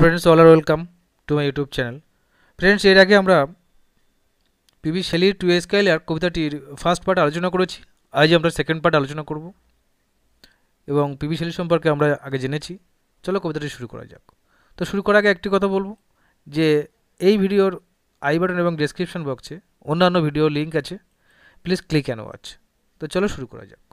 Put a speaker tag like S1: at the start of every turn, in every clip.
S1: Friends all are welcome to my YouTube channel friends এর আগে আমরা পিবি শেলির টু এস আর কবিতাটির ফার্স্ট পার্ট আলোচনা করেছি আজ আমরা সেকেন্ড পার্ট আলোচনা করব এবং পিবি শেলি সম্পর্কে আমরা আগে জেনেছি চলো কবিতাটি শুরু করা যাক তো শুরু করার আগে একটি কথা বলবো যে এই ভিডিওর আই বাটন এবং ডেসক্রিপশন বক্সে অন্যান্য ভিডিও লিঙ্ক আছে প্লিজ ক্লিক অ্যান্ড ওয়াচ তো চলো শুরু করা যাক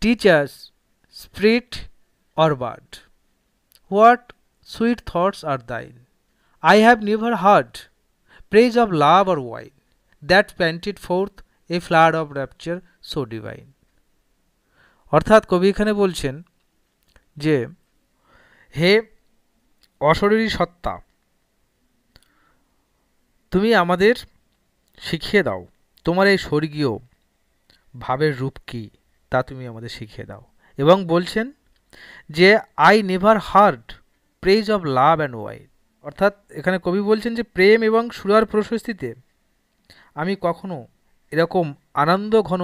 S1: teachers spirit or bird What sweet thoughts are thine? I have never heard praise of love or wine that panted forth a flood of rapture so divine. অর্থাৎ কবি এখানে বলছেন যে হে অশরীরী সত্তা তুমি আমাদের শিখিয়ে দাও তোমার এই স্বর্গীয় ভাবের রূপ কী তা তুমি আমাদের শিখিয়ে দাও এবং বলছেন যে I never heard praise of love and wine অর্থাৎ এখানে কবি বলছেন যে প্রেম এবং সুরার প্রশস্তিতে আমি কখনো এরকম আনন্দ ঘন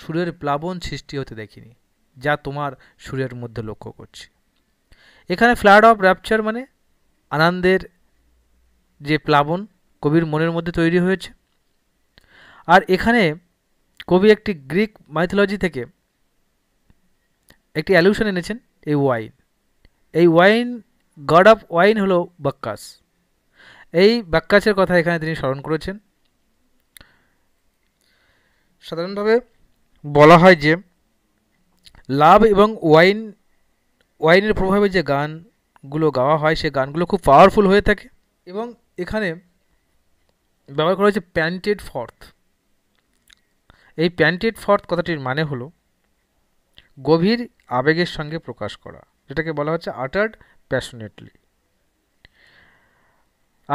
S1: সুরের প্লাবন সৃষ্টি হতে দেখিনি যা তোমার সুরের মধ্যে লক্ষ্য করছি এখানে ফ্ল্যাড অফ র্যাপচার মানে আনন্দের যে প্লাবন কবির মনের মধ্যে তৈরি হয়েছে আর এখানে কবি একটি গ্রিক মাইথোলজি থেকে একটি অ্যালিউশন এনেছেন এই ওয়াইন এই ওয়াইন গড অফ ওয়াইন হলো বাক্কাস এই বাক্যাসের কথা এখানে তিনি স্মরণ করেছেন সাধারণভাবে বলা হয় যে লাভ এবং ওয়াইন ওয়াইনের প্রভাবে যে গানগুলো গাওয়া হয় সে গানগুলো খুব পাওয়ারফুল হয়ে থাকে এবং এখানে ব্যবহার করা হয়েছে প্যান্টেড ফর্থ এই প্যান্টেড ফর্থ কথাটির মানে হলো গভীর আবেগের সঙ্গে প্রকাশ করা যেটাকে বলা হচ্ছে আটার্ড প্যাশনেটলি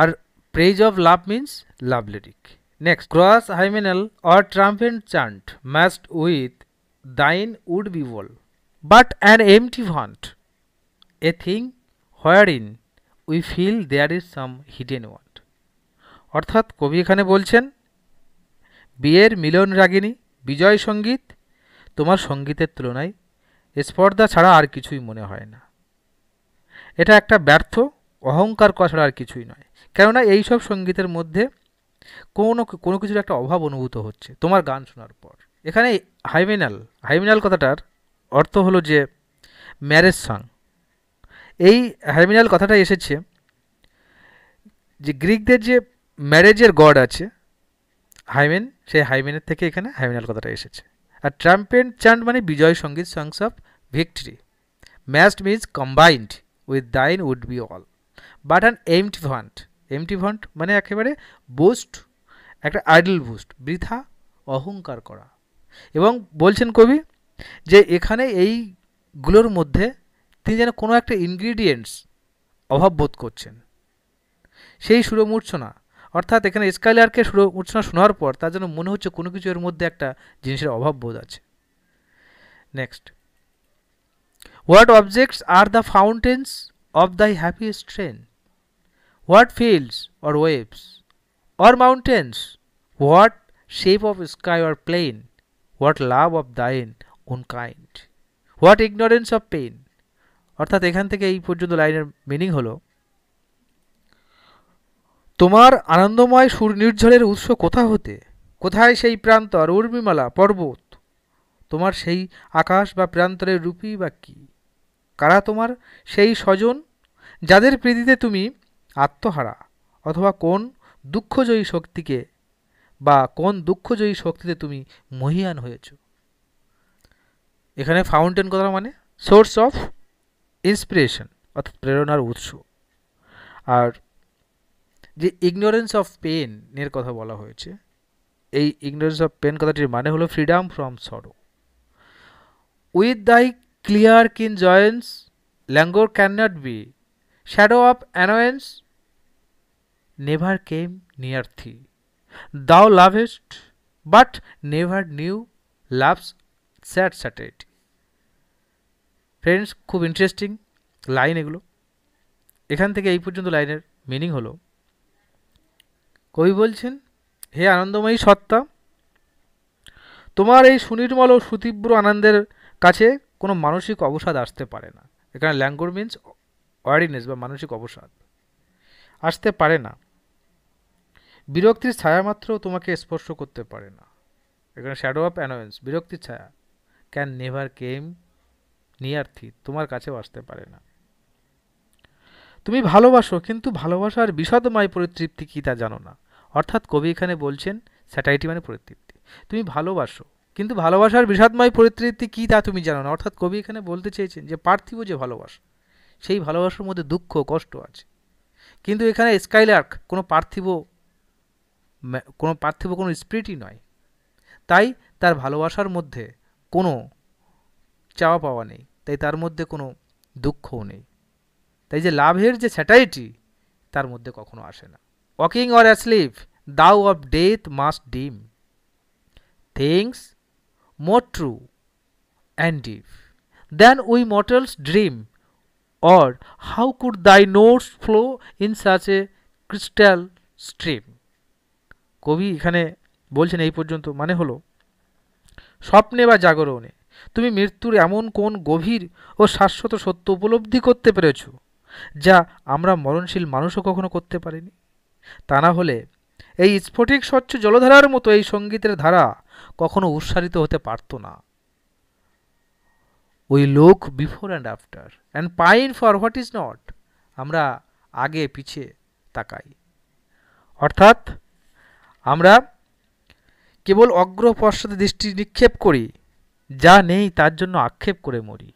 S1: আর praise of love means love lyric next chorus hymeneal or triumphal chant matched with thine would be all but an empty vaunt a thing wherein we feel there is some hidden want অর্থাৎ কবি এখানে বলছেন বিয়ের মিলন রাগিনী বিজয় সঙ্গীত তোমার সঙ্গীতের তুলনায় স্পর্ধা ছাড়া আর কিছুই মনে হয় না এটা একটা ব্যর্থ অহংকার করা ছাড়া আর কিছুই নয় কেননা এইসব সঙ্গীতের মধ্যে কোনো কোনো কিছুর একটা অভাব অনুভূত হচ্ছে তোমার গান শোনার পর এখানে হাইমিনাল হাইমিনাল কথাটার অর্থ হলো যে ম্যারেজ সং এই হাইমিনাল কথাটা এসেছে যে গ্রিকদের যে ম্যারেজের গড আছে হাইমেন সেই হাইমেনের থেকে এখানে হাইমিনাল কথাটা এসেছে আর ট্রাম্পেট চ্যান্ড মানে বিজয় সঙ্গীত songs of victory matched means combined with thine would be all but an empty vaunt empty vaunt মানে একেবারে বুস্ট একটা আইডল বুস্ট বৃথা অহংকার করা এবং বলছেন কবি যে এখানে এইগুলোর মধ্যে তিনি যেন কোনো একটা ইনগ্রিডিয়েন্টস অভাব বোধ করছেন সেই সুরমূর্ছনা অর্থাৎ এখানে স্কাইলারকে না শোনার পর তার যেন মনে হচ্ছে কোনো কিছু এর মধ্যে একটা জিনিসের অভাব বোধ আছে next what objects are the fountains of the happy strain what fields or waves or mountains what shape of sky or plain what love of thine own kind what ignorance of pain অর্থাৎ এখান থেকে এই পর্যন্ত লাইনের meaning হলো তোমার আনন্দময় সুনির্ঝরের উৎস কোথা হতে কোথায় সেই প্রান্তর উর্মিমালা পর্বত তোমার সেই আকাশ বা প্রান্তরের রূপই বা কী কারা তোমার সেই স্বজন যাদের প্রীতিতে তুমি আত্মহারা অথবা কোন দুঃখজয়ী শক্তিকে বা কোন দুঃখজয়ী শক্তিতে তুমি মহিয়ান হয়েছ এখানে ফাউন্টেন কথা মানে সোর্স অফ ইন্সপিরেশন অর্থাৎ প্রেরণার উৎস আর যে ইগনোরেন্স অফ পেন এর কথা বলা হয়েছে এই ইগনোরেন্স অফ পেন কথাটির মানে হলো freedom from sorrow with thy clear keen joyance languor can not be shadow of annoyance never came near thee thou lovest but never knew love's sad satiety friends খুব interesting line এগুলো এখান থেকে এই পর্যন্ত লাইনের মিনিং হলো কবি বলছেন হে আনন্দময়ী সত্তা তোমার এই সুনির্মল ও সুতীব্র আনন্দের কাছে কোনো মানসিক অবসাদ আসতে পারে না এখানে ল্যাঙ্গুর মিন্স ওয়ারিনেস বা মানসিক অবসাদ আসতে পারে না বিরক্তির ছায়া মাত্র তোমাকে স্পর্শ করতে পারে না এখানে শ্যাডো অফ অ্যানোয়েন্স বিরক্তির ছায়া can never came near thee তোমার কাছেও আসতে পারে না তুমি ভালোবাসো কিন্তু ভালোবাসার বিশদময় পরিতৃপ্তি কী তা জানো না অর্থাৎ কবি এখানে বলছেন স্যাটাইটি মানে পরিতৃপ্তি তুমি ভালোবাসো কিন্তু ভালোবাসার বিষাদময় পরিতৃপ্তি কী তা তুমি জানো না অর্থাৎ কবি এখানে বলতে চেয়েছেন যে পার্থিব যে ভালোবাসা সেই ভালোবাসার মধ্যে দুঃখ কষ্ট আছে কিন্তু এখানে স্কাইলার্ক কোনো পার্থিব কোনো পার্থিব কোনো স্পিরিটই নয় তাই তার ভালোবাসার মধ্যে কোনো চাওয়া পাওয়া নেই তাই তার মধ্যে কোনো দুঃখও নেই তাই যে লাভের যে স্যাটাইটি তার মধ্যে কখনো আসে না waking or asleep thou of death must deem things more true and deep than we mortals dream or how could thy notes flow in such a crystal stream কবি এখানে বলছেন এই পর্যন্ত মানে হলো স্বপ্নে বা জাগরণে তুমি মৃত্যুর এমন কোন গভীর ও শাশ্বত সত্য উপলব্ধি করতে পেরেছ যা আমরা মরণশীল মানুষও কখনো করতে পারিনি তা না হলে এই স্ফটিক স্বচ্ছ জলধারার মতো এই সঙ্গীতের ধারা কখনো উৎসারিত হতে পারত না we look before and after and pine for what is not আমরা আগে পিছিয়ে তাকাই অর্থাৎ আমরা কেবল অগ্রহ পশ্চাতে দৃষ্টি নিক্ষেপ করি যা নেই তার জন্য আক্ষেপ করে মরি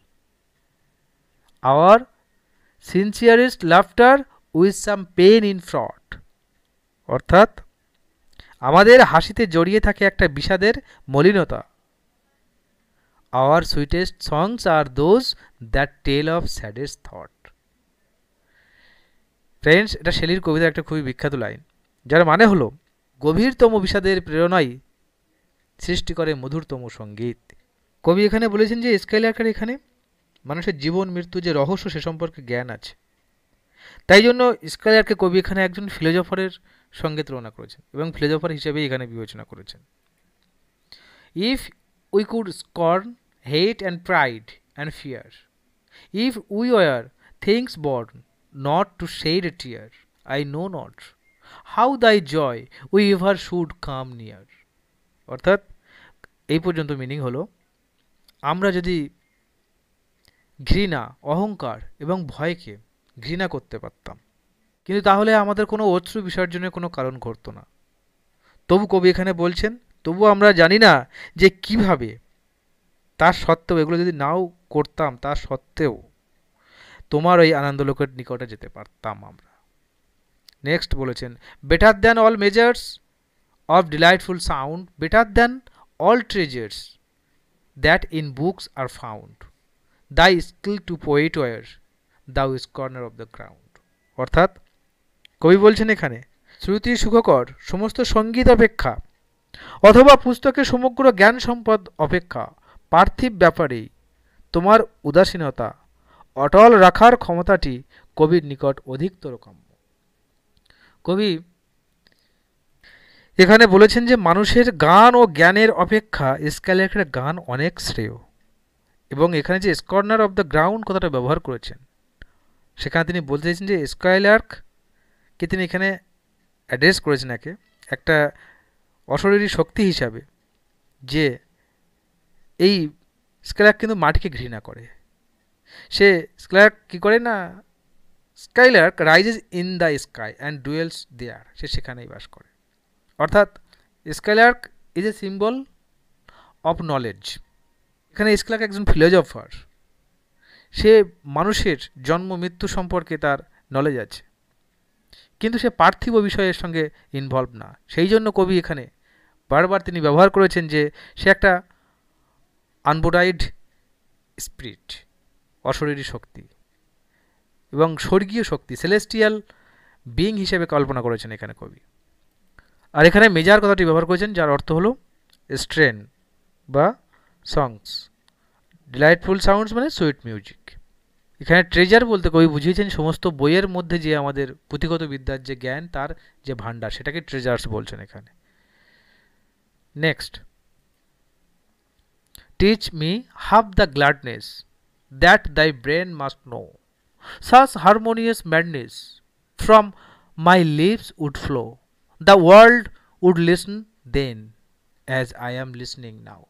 S1: our sincerest laughter with some pain in fraught অর্থাৎ আমাদের হাসিতে জড়িয়ে থাকে একটা বিষাদের মলিনতা our sweetest songs are those that tell of saddest thought friends এটা শেলির কবিতার একটা খুবই বিখ্যাত লাইন যার মানে হলো গভীরতম বিষাদের প্রেরণাই সৃষ্টি করে মধুরতম সঙ্গীত কবি এখানে বলেছেন যে স্কাইলার্কার এখানে মানুষের জীবন মৃত্যু যে রহস্য সে সম্পর্কে জ্ঞান আছে তাই জন্য স্কলারকে কবি এখানে একজন ফিলোজফারের সঙ্গে তুলনা করেছেন এবং ফিলোজফার হিসেবে এখানে বিবেচনা করেছেন if we could scorn hate and pride and fear if we were things born not to shed a tear I know not how thy joy we ever should come near অর্থাৎ এই পর্যন্ত meaning হলো আমরা যদি ঘৃণা অহংকার এবং ভয়কে ঘৃণা করতে পারতাম কিন্তু তাহলে আমাদের কোনো অশ্রু বিসর্জনের কোনো কারণ ঘটতো না তবু কবি এখানে বলছেন তবু আমরা জানি না যে কিভাবে তার সত্ত্বেও এগুলো যদি নাও করতাম তার সত্ত্বেও তোমার ওই আনন্দলোকের নিকটে যেতে পারতাম আমরা নেক্সট বলেছেন better than all measures of delightful sound better than all treasures that in books are found the skill to poet were the wise corner of the ground অর্থাৎ কবি বলছেন এখানে শ্রুতি সুখকর সমস্ত সঙ্গীত অপেক্ষা অথবা পুস্তকের সমগ্র জ্ঞান সম্পদ অপেক্ষা পার্থিব ব্যাপারে তোমার উদাসীনতা অটল রাখার ক্ষমতাটি কবির নিকট অধিকতর কাম্য কবি এখানে বলেছেন যে মানুষের গান ও জ্ঞানের অপেক্ষা একটা গান অনেক শ্রেয় এবং এখানে যে স্কর্নার অব দ্য গ্রাউন্ড কথাটা ব্যবহার করেছেন সেখানে তিনি বলতে চাইছেন যে স্কয়ালার্ককে তিনি এখানে অ্যাড্রেস করেছেন একে একটা অশরীরী শক্তি হিসাবে যে এই স্কাইলার্ক কিন্তু মাটিকে ঘৃণা করে সে স্কাইলার্ক কী করে না skylark rises in the sky and dwells there সে সেখানেই বাস করে অর্থাৎ skylark is a symbol of knowledge এখানে স্কাইলার্ক একজন ফিলোজফার সে মানুষের জন্ম মৃত্যু সম্পর্কে তার নলেজ আছে কিন্তু সে পার্থিব বিষয়ের সঙ্গে ইনভলভ না সেই জন্য কবি এখানে বারবার তিনি ব্যবহার করেছেন যে সে একটা আনবোডাইড স্পিরিট অশরীরী শক্তি এবং স্বর্গীয় শক্তি সেলেস্টিয়াল বিং হিসেবে কল্পনা করেছেন এখানে কবি আর এখানে মেজার কথাটি ব্যবহার করেছেন যার অর্থ হলো স্ট্রেন বা সংস ডিলাইটফুল সাউন্ডস মানে সুইট মিউজিক এখানে ট্রেজার বলতে কবি বুঝিয়েছেন সমস্ত বইয়ের মধ্যে যে আমাদের পুঁথিগত বিদ্যার যে জ্ঞান তার যে ভাণ্ডার সেটাকে ট্রেজার্স বলছেন এখানে next teach me half the gladness that thy brain must know such harmonious madness from my lips would flow the world would listen then as I am listening now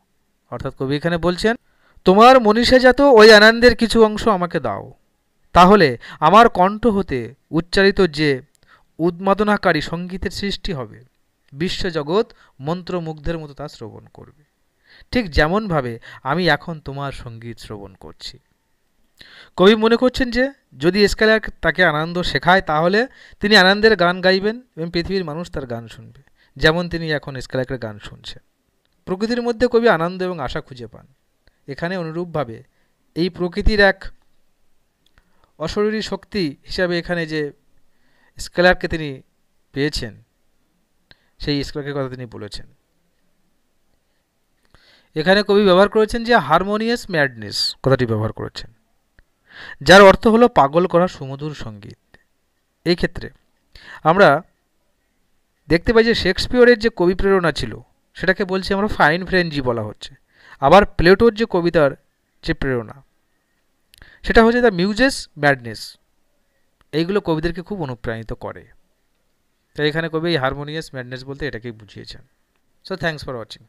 S1: অর্থাৎ কবি এখানে বলছেন তোমার মনীষাজাত ওই আনন্দের কিছু অংশ আমাকে দাও তাহলে আমার কণ্ঠ হতে উচ্চারিত যে উদ্মাদনাকারী সঙ্গীতের সৃষ্টি হবে বিশ্বজগৎ মন্ত্রমুগ্ধের মতো তা শ্রবণ করবে ঠিক যেমনভাবে আমি এখন তোমার সঙ্গীত শ্রবণ করছি কবি মনে করছেন যে যদি স্কেলার তাকে আনন্দ শেখায় তাহলে তিনি আনন্দের গান গাইবেন এবং পৃথিবীর মানুষ তার গান শুনবে যেমন তিনি এখন স্কেলাকের গান শুনছেন প্রকৃতির মধ্যে কবি আনন্দ এবং আশা খুঁজে পান এখানে অনুরূপভাবে এই প্রকৃতির এক অশরীরী শক্তি হিসাবে এখানে যে স্কেলারকে তিনি পেয়েছেন সেই স্কেলারকে কথা তিনি বলেছেন এখানে কবি ব্যবহার করেছেন যে হারমোনিয়াস ম্যাডনেস কথাটি ব্যবহার করেছেন যার অর্থ হলো পাগল করা সুমধুর সঙ্গীত এই ক্ষেত্রে আমরা দেখতে পাই যে শেক্সপিয়রের যে কবি প্রেরণা ছিল সেটাকে বলছি আমরা ফাইন ফ্রেঞ্জি বলা হচ্ছে আবার প্লেটোর যে কবিতার যে প্রেরণা সেটা হচ্ছে দ্য মিউজেস ম্যাডনেস এইগুলো কবিদেরকে খুব অনুপ্রাণিত করে তাই এখানে কবি এই হারমোনিয়াস ম্যাডনেস বলতে এটাকেই বুঝিয়েছেন সো থ্যাংকস ফর ওয়াচিং